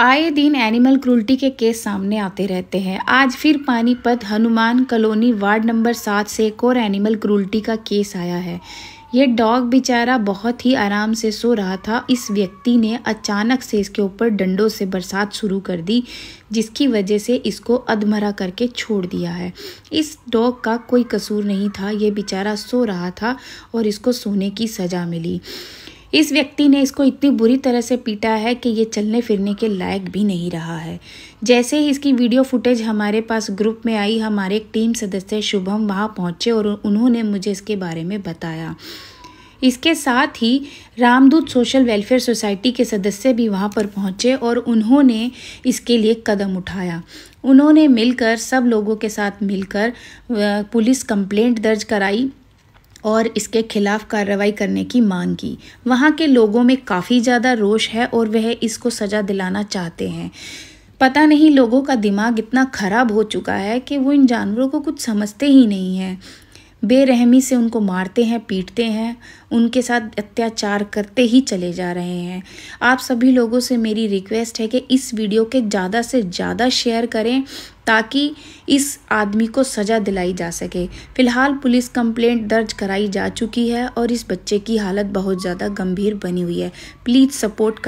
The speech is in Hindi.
आए दिन एनिमल क्रूल्टी के केस सामने आते रहते हैं आज फिर Panipat Hanuman colony ward number सात से एक और एनिमल क्रूल्टी का केस आया है ये डॉग बेचारा बहुत ही आराम से सो रहा था इस व्यक्ति ने अचानक से इसके ऊपर डंडों से बरसात शुरू कर दी जिसकी वजह से इसको अधमरा करके छोड़ दिया है इस डॉग का कोई कसूर नहीं था ये बेचारा सो रहा था और इसको सोने की सज़ा मिली इस व्यक्ति ने इसको इतनी बुरी तरह से पीटा है कि ये चलने फिरने के लायक भी नहीं रहा है जैसे ही इसकी वीडियो फुटेज हमारे पास ग्रुप में आई हमारे एक टीम सदस्य शुभम वहाँ पहुँचे और उन्होंने मुझे इसके बारे में बताया इसके साथ ही रामदूत सोशल वेलफेयर सोसाइटी के सदस्य भी वहाँ पर पहुँचे और उन्होंने इसके लिए कदम उठाया उन्होंने मिलकर सब लोगों के साथ मिलकर पुलिस कंप्लेंट दर्ज कराई और इसके खिलाफ कार्रवाई करने की मांग की वहाँ के लोगों में काफ़ी ज़्यादा रोष है और वह इसको सज़ा दिलाना चाहते हैं पता नहीं लोगों का दिमाग इतना ख़राब हो चुका है कि वो इन जानवरों को कुछ समझते ही नहीं हैं बेरहमी से उनको मारते हैं पीटते हैं उनके साथ अत्याचार करते ही चले जा रहे हैं आप सभी लोगों से मेरी रिक्वेस्ट है कि इस वीडियो के ज़्यादा से ज़्यादा शेयर करें ताकि इस आदमी को सज़ा दिलाई जा सके फ़िलहाल पुलिस कंप्लेंट दर्ज कराई जा चुकी है और इस बच्चे की हालत बहुत ज़्यादा गंभीर बनी हुई है प्लीज़ सपोर्ट कर